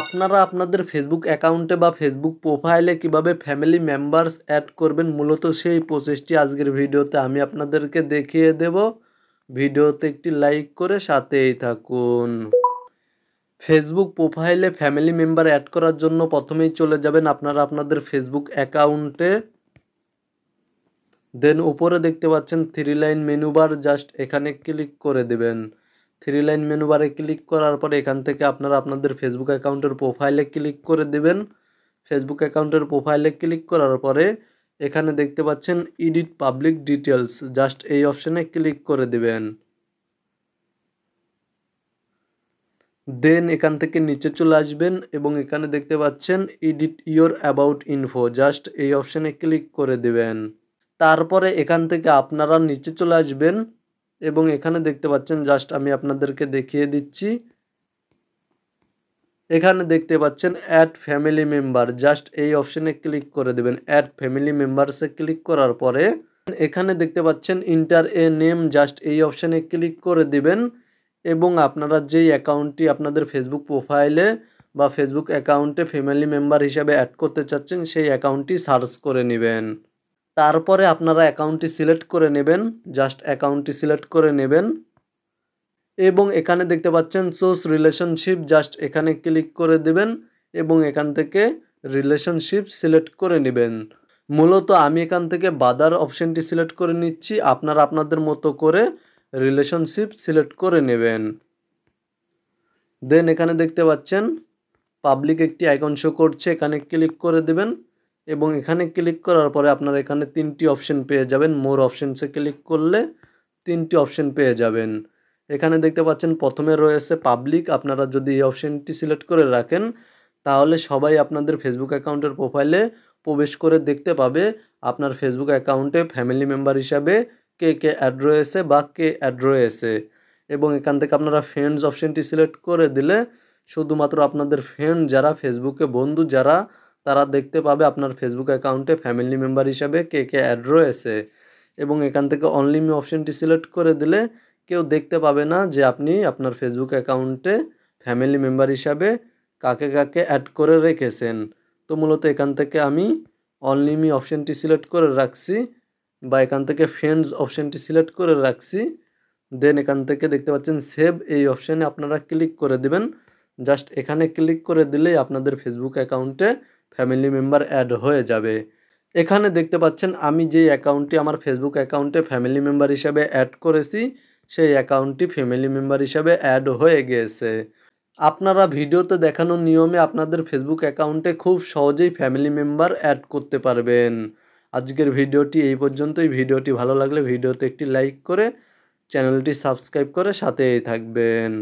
আপনারা আপনাদের ফেসবুক অ্যাকাউন্টে বা ফেসবুক প্রোফাইলে কিভাবে ফ্যামিলি মেম্বার্স অ্যাড করবেন মূলত সেই প্রসেসটি আজকের ভিডিওতে আমি আপনাদেরকে দেখিয়ে দেব ভিডিওতে একটি লাইক করে সাথেই থাকুন ফেসবুক প্রোফাইলে ফ্যামিলি মেম্বার অ্যাড করার জন্য প্রথমেই চলে যাবেন আপনারা আপনাদের ফেসবুক অ্যাকাউন্টে দেন উপরে দেখতে পাচ্ছেন three line menu bar just এখানে ক্লিক করে দেবেন থ্রি লাইন মেনু বারে ক্লিক করার পর এখান থেকে আপনারা আপনাদের ফেসবুক অ্যাকাউন্টের প্রোফাইলে ক্লিক করে দেবেন ফেসবুক অ্যাকাউন্টের প্রোফাইলে ক্লিক করার পরে এখানে দেখতে পাচ্ছেন ইডিট পাবলিক ডিটেলস জাস্ট এই অপশানে ক্লিক করে দেবেন দেন এখান থেকে নিচে চলে আসবেন এবং এখানে দেখতে পাচ্ছেন edit your about info just এই অপশানে ক্লিক করে দেবেন তারপরে এখান থেকে আপনারা নিচে চলে আসবেন এবং এখানে দেখতে পাচ্ছেন জাস্ট আমি আপনাদেরকে দেখিয়ে দিচ্ছি এখানে দেখতে পাচ্ছেন অ্যাড ফ্যামিলি মেম্বার জাস্ট এই অপশানে ক্লিক করে দেবেন অ্যাড ফ্যামিলি মেম্বারসে ক্লিক করার পরে এখানে দেখতে পাচ্ছেন ইন্টার এ নেম জাস্ট এই অপশানে ক্লিক করে দিবেন এবং আপনারা যেই অ্যাকাউন্টটি আপনাদের ফেসবুক প্রোফাইলে বা ফেসবুক অ্যাকাউন্টে ফ্যামিলি মেম্বার হিসাবে অ্যাড করতে চাচ্ছেন সেই অ্যাকাউন্টটি সার্চ করে নেবেন তারপরে আপনারা অ্যাকাউন্টটি সিলেক্ট করে নেবেন জাস্ট অ্যাকাউন্টটি সিলেক্ট করে নেবেন এবং এখানে দেখতে পাচ্ছেন সোর্স রিলেশনশিপ জাস্ট এখানে ক্লিক করে দেবেন এবং এখান থেকে রিলেশনশিপ সিলেক্ট করে নেবেন মূলত আমি এখান থেকে বাদার অপশানটি সিলেক্ট করে নিচ্ছি আপনারা আপনাদের মতো করে রিলেশনশিপ সিলেক্ট করে নেবেন দেন এখানে দেখতে পাচ্ছেন পাবলিক একটি আইকন শো করছে এখানে ক্লিক করে দেবেন এবং এখানে ক্লিক করার পরে আপনার এখানে তিনটি অপশন পেয়ে যাবেন মোর অপশনসে ক্লিক করলে তিনটি অপশন পেয়ে যাবেন এখানে দেখতে পাচ্ছেন প্রথমে রয়েছে পাবলিক আপনারা যদি এই অপশনটি সিলেক্ট করে রাখেন তাহলে সবাই আপনাদের ফেসবুক অ্যাকাউন্টের প্রোফাইলে প্রবেশ করে দেখতে পাবে আপনার ফেসবুক অ্যাকাউন্টে ফ্যামিলি মেম্বার হিসাবে কে কে অ্যাড রয়েছে বা কে অ্যাড রয়েছে এবং এখান থেকে আপনারা ফ্রেন্ডস অপশনটি সিলেক্ট করে দিলে শুধুমাত্র আপনাদের ফ্রেন্ড যারা ফেসবুকে বন্ধু যারা তারা দেখতে পাবে আপনার ফেসবুক অ্যাকাউন্টে ফ্যামিলি মেম্বার হিসাবে কে কে অ্যাড রয়েছে এবং এখান থেকে অনলি মি অপশনটি সিলেক্ট করে দিলে কেউ দেখতে পাবে না যে আপনি আপনার ফেসবুক অ্যাকাউন্টে ফ্যামিলি মেম্বার হিসাবে কাকে কাকে অ্যাড করে রেখেছেন তো মূলত এখান থেকে আমি অনলি মি অপশনটি সিলেক্ট করে রাখছি বা এখান থেকে ফ্রেন্ডস অপশানটি সিলেক্ট করে রাখছি দেন এখান থেকে দেখতে পাচ্ছেন সেভ এই অপশানে আপনারা ক্লিক করে দিবেন জাস্ট এখানে ক্লিক করে দিলেই আপনাদের ফেসবুক অ্যাকাউন্টে ফ্যামিলি মেম্বার অ্যাড হয়ে যাবে এখানে দেখতে পাচ্ছেন আমি যে অ্যাকাউন্টটি আমার ফেসবুক অ্যাকাউন্টে ফ্যামিলি মেম্বার হিসাবে অ্যাড করেছি সেই অ্যাকাউন্টটি ফ্যামিলি মেম্বার হিসাবে অ্যাড হয়ে গিয়েছে আপনারা ভিডিওতে দেখানোর নিয়মে আপনাদের ফেসবুক অ্যাকাউন্টে খুব সহজেই ফ্যামিলি মেম্বার অ্যাড করতে পারবেন আজকের ভিডিওটি এই পর্যন্তই ভিডিওটি ভালো লাগলে ভিডিওতে একটি লাইক করে চ্যানেলটি সাবস্ক্রাইব করে সাথেই থাকবেন